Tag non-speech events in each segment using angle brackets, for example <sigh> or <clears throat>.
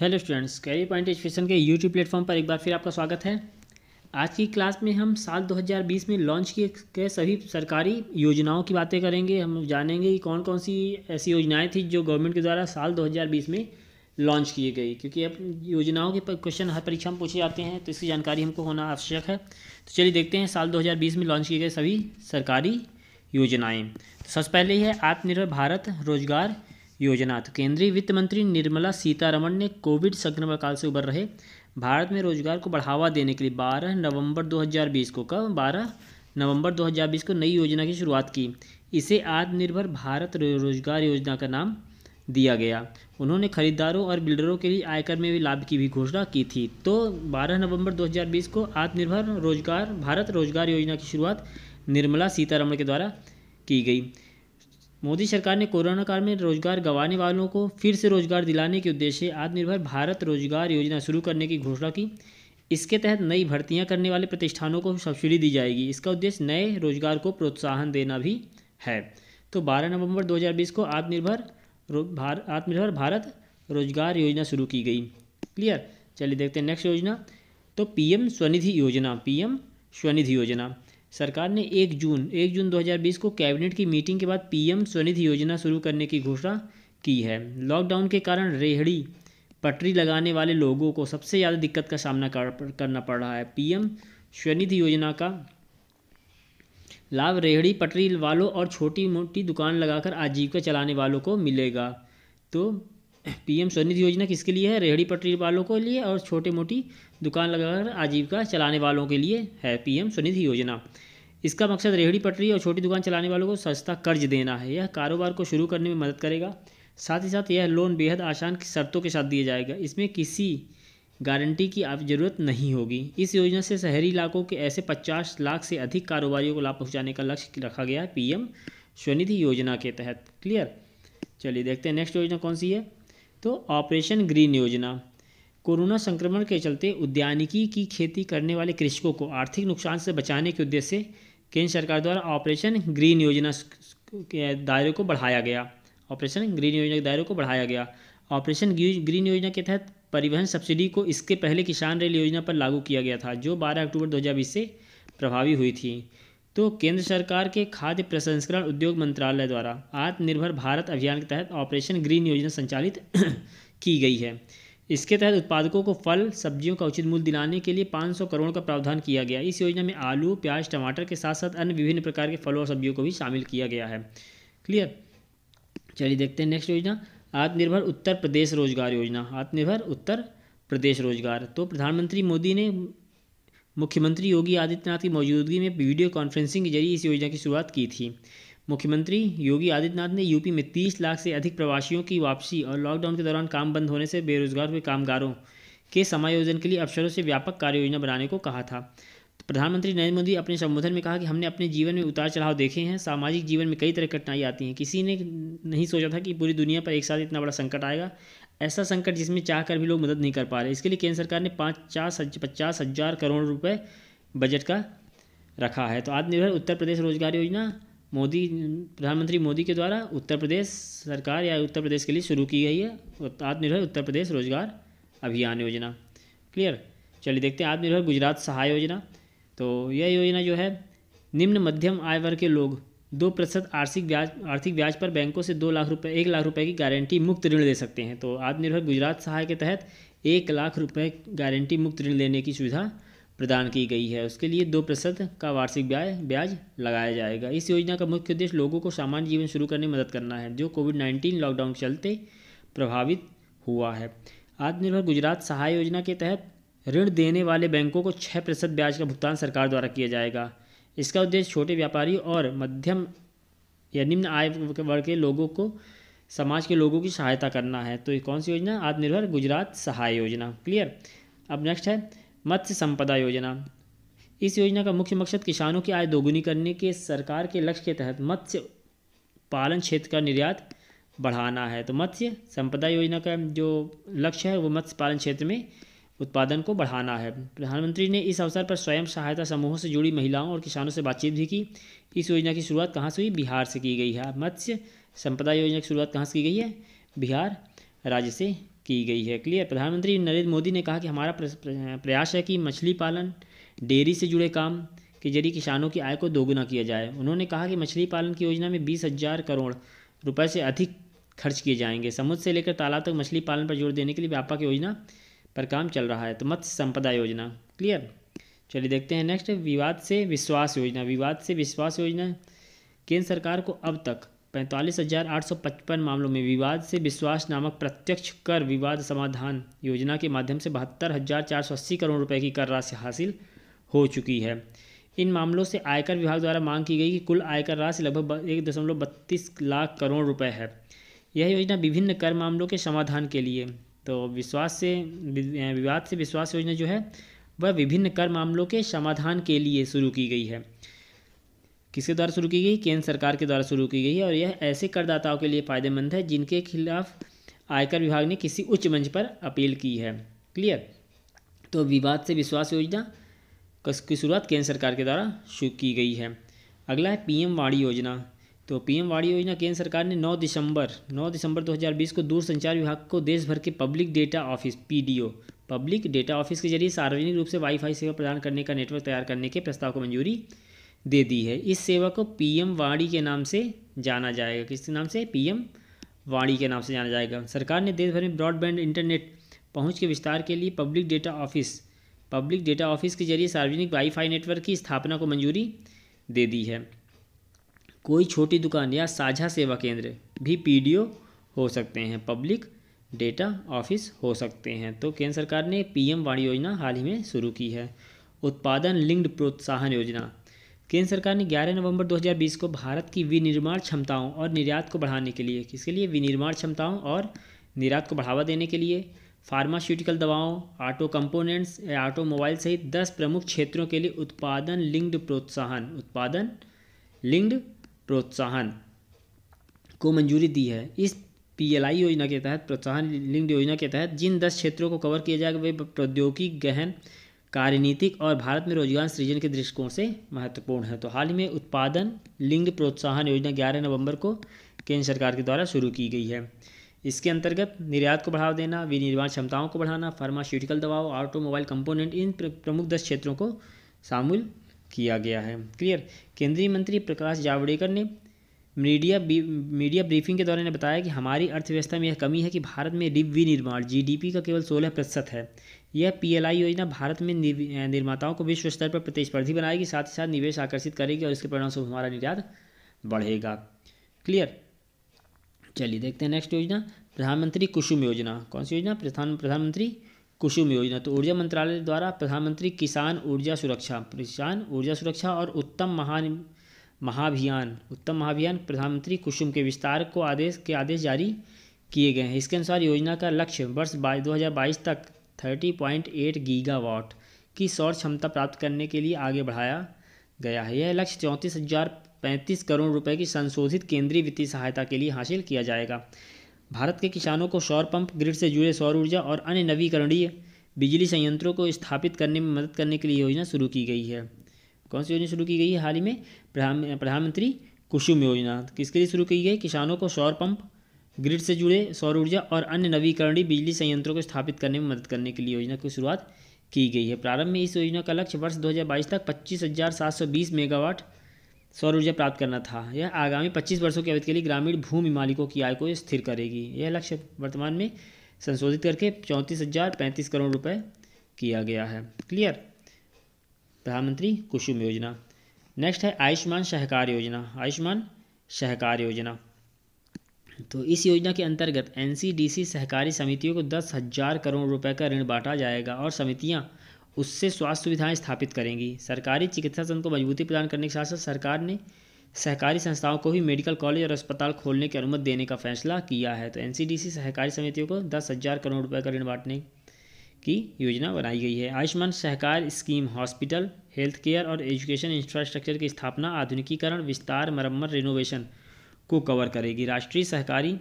hello students Carry Point Education के YouTube platform पर एक बार फिर आपका स्वागत है आज की क्लास में हम साल 2020 में लॉन्च किए गए सभी सरकारी योजनाओं की बातें करेंगे हम जानेंगे कि कौन कौन सी ऐसी योजनाएं थी जो गवर्नमेंट के द्वारा साल 2020 में लॉन्च किए गई क्योंकि अब योजनाओं के क्वेश्चन हर परीक्षा में पूछे जाते हैं तो इसकी जानकारी हमको होना आवश्यक है तो चलिए देखते हैं साल दो में लॉन्च किए गए सभी सरकारी योजनाएँ तो सबसे पहले है आत्मनिर्भर भारत रोजगार योजना तो केंद्रीय वित्त मंत्री निर्मला सीतारमण ने कोविड संक्रमण काल से उभर रहे भारत में रोजगार को बढ़ावा देने के लिए 12 नवंबर 2020 को कब 12 नवंबर 2020 को नई योजना की शुरुआत की इसे आत्मनिर्भर भारत रोजगार योजना का नाम दिया गया उन्होंने खरीदारों और बिल्डरों के लिए आयकर में भी लाभ की भी घोषणा की थी तो 12 नवंबर 2020 को आत्मनिर्भर रोजगार भारत रोजगार योजना की शुरुआत निर्मला सीतारमण के द्वारा की गई मोदी सरकार ने कोरोना काल में रोजगार गंवाने वालों को फिर से रोजगार दिलाने के उद्देश्य आत्मनिर्भर भारत रोजगार योजना शुरू करने की घोषणा की इसके तहत नई भर्तियां करने वाले प्रतिष्ठानों को सब्सिडी दी जाएगी इसका उद्देश्य नए रोजगार को प्रोत्साहन देना भी है तो 12 नवंबर 2020 को आत्मनिर्भर भार, आत्मनिर्भर भारत रोजगार योजना शुरू की गई क्लियर चलिए देखते हैं नेक्स्ट योजना तो पीएम स्वनिधि योजना पीएम स्वनिधि योजना सरकार ने 1 जून 1 जून 2020 को कैबिनेट की मीटिंग के बाद पीएम स्वनिधि योजना शुरू करने की घोषणा की है लॉकडाउन के कारण रेहड़ी पटरी लगाने वाले लोगों को सबसे ज़्यादा दिक्कत का सामना कर, करना पड़ रहा है पीएम स्वनिधि योजना का लाभ रेहड़ी पटरी वालों और छोटी मोटी दुकान लगाकर आजीविका चलाने वालों को मिलेगा तो पीएम स्वनिधि योजना किसके लिए है रेहड़ी पटरी वालों के लिए और छोटे मोटी दुकान लगाकर आजीविका चलाने वालों के लिए है पीएम स्वनिधि योजना इसका मकसद रेहड़ी पटरी और छोटी दुकान चलाने वालों को सस्ता कर्ज देना है यह कारोबार को शुरू करने में मदद करेगा साथ ही साथ यह लोन बेहद आसान शर्तों के साथ दिया जाएगा इसमें किसी गारंटी की आप जरूरत नहीं होगी इस योजना से शहरी इलाकों के ऐसे 50 लाख से अधिक कारोबारियों को लाभ पहुंचाने का लक्ष्य रखा गया है पीएम स्वनिधि योजना के तहत क्लियर चलिए देखते हैं नेक्स्ट योजना कौन सी है तो ऑपरेशन ग्रीन योजना कोरोना संक्रमण के चलते उद्यानिकी की खेती करने वाले कृषकों को आर्थिक नुकसान से बचाने के उद्देश्य से केंद्र सरकार द्वारा ऑपरेशन ग्रीन योजना के दायरे को बढ़ाया गया ऑपरेशन ग्रीन योजना के दायरे को बढ़ाया गया ऑपरेशन ग्रीन योजना के तहत परिवहन सब्सिडी को इसके पहले किसान रेल योजना पर लागू किया गया था जो 12 अक्टूबर 2020 से प्रभावी हुई थी तो केंद्र सरकार के खाद्य प्रसंस्करण उद्योग मंत्रालय द्वारा आत्मनिर्भर भारत अभियान के तहत ऑपरेशन ग्रीन योजना संचालित <clears throat> की गई है इसके तहत उत्पादकों को फल सब्जियों का उचित मूल्य दिलाने के लिए 500 करोड़ का प्रावधान किया गया इस योजना में आलू प्याज टमाटर के साथ साथ अन्य विभिन्न प्रकार के फलों और सब्जियों को भी शामिल किया गया है क्लियर चलिए देखते हैं नेक्स्ट योजना आत्मनिर्भर उत्तर प्रदेश रोजगार योजना आत्मनिर्भर उत्तर प्रदेश रोजगार तो प्रधानमंत्री मोदी ने मुख्यमंत्री योगी आदित्यनाथ की मौजूदगी में वीडियो कॉन्फ्रेंसिंग के जरिए इस योजना की शुरुआत की थी मुख्यमंत्री योगी आदित्यनाथ ने यूपी में 30 लाख से अधिक प्रवासियों की वापसी और लॉकडाउन के दौरान काम बंद होने से बेरोजगार हुए कामगारों के समायोजन के लिए अफसरों से व्यापक कार्य योजना बनाने को कहा था तो प्रधानमंत्री नरेंद्र मोदी अपने संबोधन में कहा कि हमने अपने जीवन में उतार चढ़ाव देखे हैं सामाजिक जीवन में कई तरह की कठिनाई आती हैं किसी ने नहीं सोचा था कि पूरी दुनिया पर एक साथ इतना बड़ा संकट आएगा ऐसा संकट जिसमें चाह कर भी लोग मदद नहीं कर पा रहे इसके लिए केंद्र सरकार ने पचास पचास हज़ार करोड़ रुपये बजट का रखा है तो आत्मनिर्भर उत्तर प्रदेश रोजगार योजना मोदी प्रधानमंत्री मोदी के द्वारा उत्तर प्रदेश सरकार या उत्तर प्रदेश के लिए शुरू की गई है आत्मनिर्भर उत्तर प्रदेश रोजगार अभियान योजना क्लियर चलिए देखते हैं आत्मनिर्भर गुजरात सहाय योजना तो यह योजना जो है निम्न मध्यम आय वर्ग के लोग दो प्रतिशत आर्थिक ब्याज आर्थिक ब्याज पर बैंकों से दो लाख रुपए एक लाख रुपए की गारंटी मुक्त ऋण ले सकते हैं तो आत्मनिर्भर गुजरात सहाय के तहत एक लाख रुपए गारंटी मुक्त ऋण लेने की सुविधा प्रदान की गई है उसके लिए दो प्रतिशत का वार्षिक ब्याज ब्याज लगाया जाएगा इस योजना का मुख्य उद्देश्य लोगों को सामान्य जीवन शुरू करने में मदद करना है जो कोविड नाइन्टीन लॉकडाउन के चलते प्रभावित हुआ है आत्मनिर्भर गुजरात सहाय योजना के तहत ऋण देने वाले बैंकों को छः प्रतिशत ब्याज का भुगतान सरकार द्वारा किया जाएगा इसका उद्देश्य छोटे व्यापारी और मध्यम या निम्न आय वर्ग के लोगों को समाज के लोगों की सहायता करना है तो कौन सी योजना आत्मनिर्भर गुजरात सहाय योजना क्लियर अब नेक्स्ट है मत्स्य संपदा योजना इस योजना का मुख्य मकसद किसानों की आय दोगुनी करने के सरकार के लक्ष्य के तहत मत्स्य पालन क्षेत्र का निर्यात बढ़ाना है तो मत्स्य संपदा योजना का जो लक्ष्य है वो मत्स्य पालन क्षेत्र में उत्पादन को बढ़ाना है प्रधानमंत्री ने इस अवसर पर स्वयं सहायता समूहों से जुड़ी महिलाओं और किसानों से बातचीत भी की इस योजना की शुरुआत कहाँ से हुई बिहार से की गई है मत्स्य संपदा योजना की शुरुआत कहाँ से की गई है बिहार राज्य से की गई है क्लियर प्रधानमंत्री नरेंद्र मोदी ने कहा कि हमारा प्रयास है कि मछली पालन डेयरी से जुड़े काम के जरिए किसानों की आय को दोगुना किया जाए उन्होंने कहा कि मछली पालन की योजना में बीस हजार करोड़ रुपए से अधिक खर्च किए जाएंगे समुद्र से लेकर तालाब तक मछली पालन पर जोर देने के लिए व्यापक योजना पर काम चल रहा है तो मत्स्य संपदा योजना क्लियर चलिए देखते हैं नेक्स्ट विवाद से विश्वास योजना विवाद से विश्वास योजना केंद्र सरकार को अब तक पैंतालीस हजार आठ सौ पचपन मामलों में विवाद से विश्वास नामक प्रत्यक्ष कर विवाद समाधान योजना के माध्यम से बहत्तर हजार चार सौ अस्सी करोड़ रुपए की कर राशि हासिल हो चुकी है इन मामलों से आयकर विभाग द्वारा मांग की गई कि कुल आयकर राशि लगभग एक दशमलव बत्तीस लाख करोड़ रुपए है यह योजना विभिन्न कर मामलों के समाधान के लिए तो विश्वास से विवाद से विश्वास योजना जो है वह विभिन्न कर मामलों के समाधान के लिए शुरू की गई है किसके द्वारा शुरू की गई केंद्र सरकार के द्वारा शुरू की गई है और यह ऐसे करदाताओं के लिए फायदेमंद है जिनके खिलाफ आयकर विभाग ने किसी उच्च मंच पर अपील की है क्लियर तो विवाद से विश्वास योजना की शुरुआत केंद्र सरकार के द्वारा शुरू की गई है अगला है पीएम वाणी योजना तो पीएम वाणी योजना केंद्र सरकार ने 9 दिसंबर 9 दिसंबर 2020 को दूरसंचार विभाग को देश भर के public data office PDO public data office के जरिए सार्वजनिक रूप से वाईफाई सेवा प्रदान करने का नेटवर्क तैयार करने के प्रस्ताव को मंजूरी दे दी है इस सेवा को पीएम वाणी के नाम से जाना जाएगा किस नाम से पीएम वाणी के नाम से जाना जाएगा सरकार ने देश भर में ब्रॉडबैंड इंटरनेट पहुँच के विस्तार के लिए public data office public data office के जरिए सार्वजनिक वाईफाई नेटवर्क की स्थापना को मंजूरी दे दी है कोई छोटी दुकान या साझा सेवा केंद्र भी पी हो सकते हैं पब्लिक डेटा ऑफिस हो सकते हैं तो केंद्र सरकार ने पीएम वाणी योजना हाल ही में शुरू की है उत्पादन लिंक्ड प्रोत्साहन योजना केंद्र सरकार ने 11 नवंबर 2020 को भारत की विनिर्माण क्षमताओं और निर्यात को बढ़ाने के लिए किसके लिए विनिर्माण क्षमताओं और निर्यात को बढ़ावा देने के लिए फार्मास्यूटिकल दवाओं ऑटो कंपोनेंट्स या ऑटोमोबाइल सहित 10 प्रमुख क्षेत्रों के लिए उत्पादन लिंक्ड प्रोत्साहन उत्पादन लिंक्ड प्रोत्साहन को मंजूरी दी है इस पीएलआई योजना के तहत प्रोत्साहन लिंक्ड योजना के तहत जिन दस क्षेत्रों को कवर किया जाएगा वे प्रौद्योगिक गहन कार्यनीतिक और भारत में रोजगार सृजन के दृष्टिकोण से महत्वपूर्ण है तो हाल ही में उत्पादन लिंग प्रोत्साहन योजना ग्यारह नवंबर को केंद्र सरकार के द्वारा शुरू की गई है इसके अंतर्गत निर्यात को बढ़ावा देना विनिर्माण क्षमताओं को बढ़ाना फार्मास्यूटिकल दवाओं ऑटोमोबाइल कंपोनेंट इन प्रमुख दस क्षेत्रों को शामिल किया गया है क्लियर केंद्रीय मंत्री प्रकाश जावड़ेकर ने मीडिया मीडिया ब्रीफिंग के दौरान बताया कि हमारी अर्थव्यवस्था में यह कमी है कि भारत में विनिर्माण जीडीपी का केवल 16 प्रतिशत है यह पीएलआई योजना भारत में निर्माताओं को विश्व स्तर पर प्रतिस्पर्धी बनाएगी साथ ही साथ निवेश आकर्षित करेगी और इसके परिणामस्वरूप हमारा निर्यात बढ़ेगा क्लियर चलिए देखते हैं नेक्स्ट योजना प्रधानमंत्री कुसुम योजना कौन सी योजना प्रधान प्रधानमंत्री कुसुम योजना तो ऊर्जा मंत्रालय द्वारा प्रधानमंत्री किसान ऊर्जा सुरक्षा किसान ऊर्जा सुरक्षा और उत्तम महान महाभियान उत्तम महाभियान प्रधानमंत्री कुसुम के विस्तार को आदेश के आदेश जारी किए गए हैं इसके अनुसार योजना का लक्ष्य वर्ष दो तक थर्टी पॉइंट एट गीगावाट की सौर क्षमता प्राप्त करने के लिए आगे बढ़ाया गया है यह लक्ष्य चौंतीस हजार पैंतीस करोड़ रुपये की संशोधित केंद्रीय वित्तीय सहायता के लिए हासिल किया जाएगा भारत के किसानों को सौर पंप ग्रिड से जुड़े सौर ऊर्जा और अन्य नवीकरणीय बिजली संयंत्रों को स्थापित करने में मदद करने के लिए योजना शुरू की गई है कौन सी योजना शुरू की गई है हाल ही में प्रधानमंत्री कुसुम योजना किसके लिए शुरू की गई किसानों को सौर पंप ग्रिड से जुड़े सौर ऊर्जा और अन्य नवीकरणीय बिजली संयंत्रों को स्थापित करने में मदद करने के लिए योजना की शुरुआत की गई है प्रारंभ में इस योजना का लक्ष्य वर्ष 2022 तक 25,720 मेगावाट सौर ऊर्जा प्राप्त करना था यह आगामी 25 वर्षों की अवधि के लिए ग्रामीण भूमि मालिकों की आय को स्थिर करेगी यह लक्ष्य वर्तमान में संशोधित करके चौंतीस हज़ार पैंतीस करोड़ रुपए किया गया है क्लियर प्रधानमंत्री कुसुम योजना नेक्स्ट है आयुष्मान सहकार योजना आयुष्मान सहकार योजना तो इस योजना के अंतर्गत एनसीडीसी सहकारी समितियों को दस हज़ार करोड़ रुपए का ऋण बांटा जाएगा और समितियां उससे स्वास्थ्य सुविधाएं स्थापित करेंगी सरकारी चिकित्सा संघ को मजबूती प्रदान करने के साथ साथ सरकार ने सहकारी संस्थाओं को भी मेडिकल कॉलेज और अस्पताल खोलने की अनुमति देने का फैसला किया है तो एन सहकारी समितियों को दस हज़ार करोड़ रुपये का ऋण बांटने की योजना बनाई गई है Ayushman Sahakar scheme hospital health care और एजुकेशन इंफ्रास्ट्रक्चर की स्थापना आधुनिकीकरण विस्तार मरम्मत रिनोवेशन को कवर करेगी राष्ट्रीय सहकारी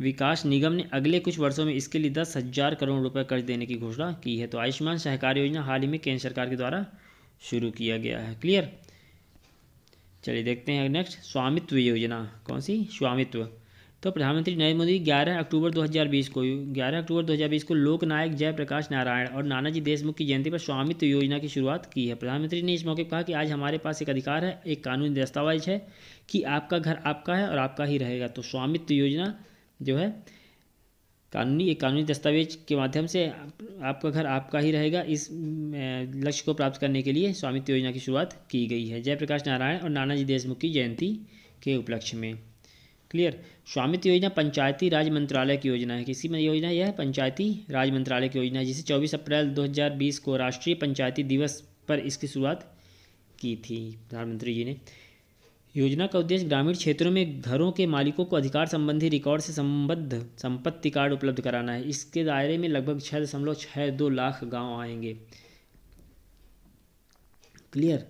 विकास निगम ने अगले कुछ वर्षों में इसके लिए दस हज़ार करोड़ रुपए कर्ज देने की घोषणा की है तो आयुष्मान सहकार योजना हाल ही में केंद्र सरकार के द्वारा शुरू किया गया है क्लियर चलिए देखते हैं नेक्स्ट स्वामित्व योजना कौन सी स्वामित्व तो प्रधानमंत्री नरेंद्र मोदी 11 अक्टूबर 2020 को 11 अक्टूबर 2020 को लोकनायक जयप्रकाश नारायण और नानाजी देशमुख की जयंती पर स्वामित्व योजना की शुरुआत की है प्रधानमंत्री ने इस मौके पर कहा कि आज हमारे पास एक अधिकार है एक कानूनी दस्तावेज है कि आपका घर आपका है और आपका ही रहेगा तो स्वामित्व योजना जो है कानूनी एक कानूनी दस्तावेज के माध्यम से आप, आपका घर आपका ही रहेगा इस लक्ष्य को प्राप्त करने के लिए स्वामित्व योजना की शुरुआत की गई है जयप्रकाश नारायण और नानाजी देशमुख की जयंती के उपलक्ष्य में क्लियर स्वामित्व योजना पंचायती राज मंत्रालय की योजना है किसी में योजना यह है पंचायती राज मंत्रालय की योजना जिसे 24 अप्रैल 2020 को राष्ट्रीय पंचायती दिवस पर इसकी शुरुआत की थी प्रधानमंत्री जी ने योजना का उद्देश्य ग्रामीण क्षेत्रों में घरों के मालिकों को अधिकार संबंधी रिकॉर्ड से संबद्ध संपत्ति कार्ड उपलब्ध कराना है इसके दायरे में लगभग छः दशमलव छः दो लाख गांव आएंगे क्लियर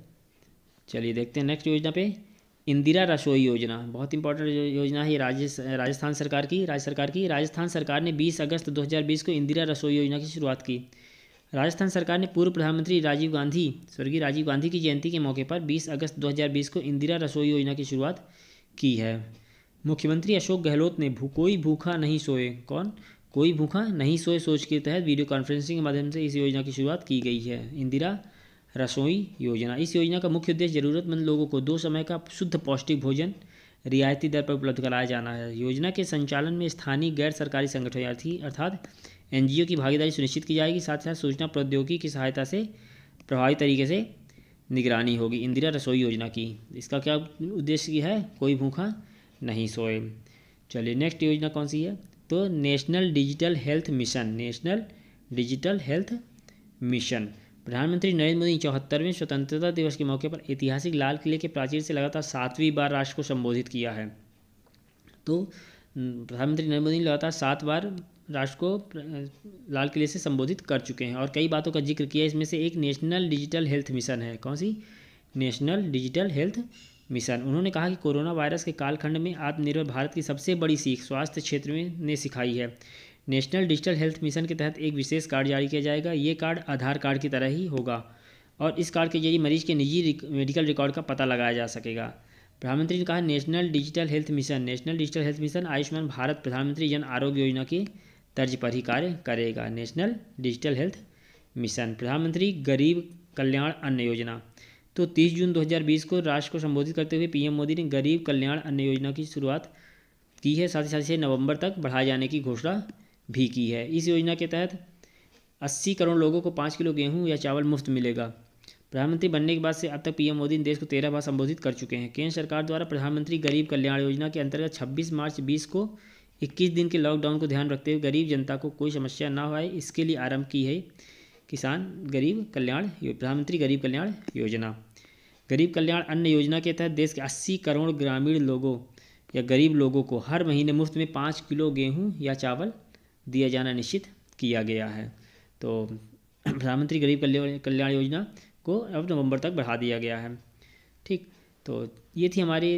चलिए देखते हैं नेक्स्ट योजना पे इंदिरा रसोई योजना बहुत इंपॉर्टेंट योजना है राज्य राजस्थान सरकार की राज्य सरकार की राजस्थान सरकार ने बीस अगस्त दो को इंदिरा रसोई योजना की शुरुआत की राजस्थान सरकार ने पूर्व प्रधानमंत्री राजीव गांधी स्वर्गीय राजीव गांधी की जयंती के मौके पर 20 अगस्त 2020 को इंदिरा रसोई योजना की शुरुआत की है मुख्यमंत्री अशोक गहलोत ने भू कोई भूखा नहीं सोए कौन कोई भूखा नहीं सोए सोच के तहत वीडियो कॉन्फ्रेंसिंग के माध्यम से इस योजना की शुरुआत की गई है इंदिरा रसोई योजना इस योजना का मुख्य उद्देश्य जरूरतमंद लोगों को दो समय का शुद्ध पौष्टिक भोजन रियायती दर पर उपलब्ध कराया जाना है योजना के संचालन में स्थानीय गैर सरकारी संगठन अर्थात एनजीओ की भागीदारी सुनिश्चित की जाएगी साथ साथ सूचना प्रौद्योगिकी की सहायता से प्रभावी तरीके से निगरानी होगी इंदिरा रसोई योजना की इसका क्या उद्देश्य है कोई भूखा नहीं सोए चलिए नेक्स्ट योजना कौन सी है तो national digital health mission national digital health mission प्रधानमंत्री नरेंद्र मोदी चौहत्तरवें स्वतंत्रता दिवस के मौके पर ऐतिहासिक लाल किले के प्राचीर से लगातार सातवीं बार राष्ट्र को संबोधित किया है तो प्रधानमंत्री नरेंद्र मोदी ने लगातार सात बार राष्ट्र को लाल किले से संबोधित कर चुके हैं और कई बातों का जिक्र किया इसमें से एक नेशनल डिजिटल हेल्थ मिशन है कौन सी नेशनल डिजिटल हेल्थ मिशन उन्होंने कहा कि कोरोना वायरस के कालखंड में आत्मनिर्भर भारत की सबसे बड़ी सीख स्वास्थ्य क्षेत्र में ने सिखाई है नेशनल डिजिटल हेल्थ मिशन के तहत एक विशेष कार्ड जारी किया जाएगा ये कार्ड आधार कार्ड की तरह ही होगा और इस कार्ड के जरिए मरीज के निजी मेडिकल रिकॉर्ड का पता लगाया जा सकेगा प्रधानमंत्री ने कहा national digital health mission national digital health mission Ayushman Bharat Pradhan Mantri Jan आरोग्य योजना की तर्ज पर ही कार्य करेगा नेशनल डिजिटल हेल्थ मिशन प्रधानमंत्री गरीब कल्याण अन्न योजना तो 30 जून 2020 को राष्ट्र को संबोधित करते हुए पीएम मोदी ने गरीब कल्याण अन्न योजना की शुरुआत की है साथ ही साथ इसे नवंबर तक बढ़ाए जाने की घोषणा भी की है इस योजना के तहत 80 करोड़ लोगों को पाँच किलो गेहूं या चावल मुफ्त मिलेगा प्रधानमंत्री बनने के बाद से अब तक पीएम मोदी ने देश को तेरह बार संबोधित कर चुके हैं केंद्र सरकार द्वारा प्रधानमंत्री गरीब कल्याण योजना के अंतर्गत छब्बीस मार्च बीस को 21 दिन के लॉकडाउन को ध्यान रखते हुए गरीब जनता को कोई समस्या ना हो इसके लिए आरंभ की है किसान गरीब कल्याण प्रधानमंत्री गरीब कल्याण योजना गरीब कल्याण अन्न योजना के तहत देश के 80 करोड़ ग्रामीण लोगों या गरीब लोगों को हर महीने मुफ्त में पाँच किलो गेहूँ या चावल दिया जाना निश्चित किया गया है तो <clears throat> प्रधानमंत्री गरीब कल्याण योजना को अब नवंबर तक बढ़ा दिया गया है ठीक तो ये थी हमारी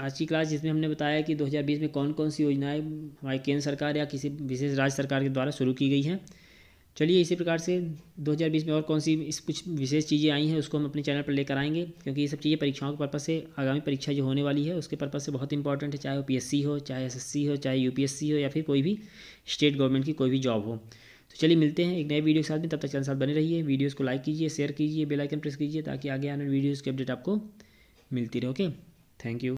आज की क्लास जिसमें हमने बताया कि 2020 में कौन कौन सी योजनाएं हमारी केंद्र सरकार या किसी विशेष राज्य सरकार के द्वारा शुरू की गई हैं चलिए इसी प्रकार से 2020 में और कौन सी इस कुछ विशेष चीज़ें आई हैं उसको हम अपने चैनल पर लेकर आएंगे क्योंकि ये सब चीज़ें परीक्षाओं के पर्पज़ से आगामी परीक्षा जो होने वाली है उसके पर्पज़ से बहुत इंपॉर्टेंट है चाहे वो पी हो चाहे एस हो चाहे यू हो या फिर कोई भी स्टेट गवर्नमेंट की कोई भी जॉब हो तो चलिए मिलते हैं एक नए वीडियो के साथ में तब तक चैनल साथ बने रहिए वीडियोज़ को लाइक कीजिए शेयर कीजिए बेलाइकन प्रेस कीजिए ताकि आगे आने वाली वीडियोज़ की अपडेट आपको मिलती रहे ओके थैंक यू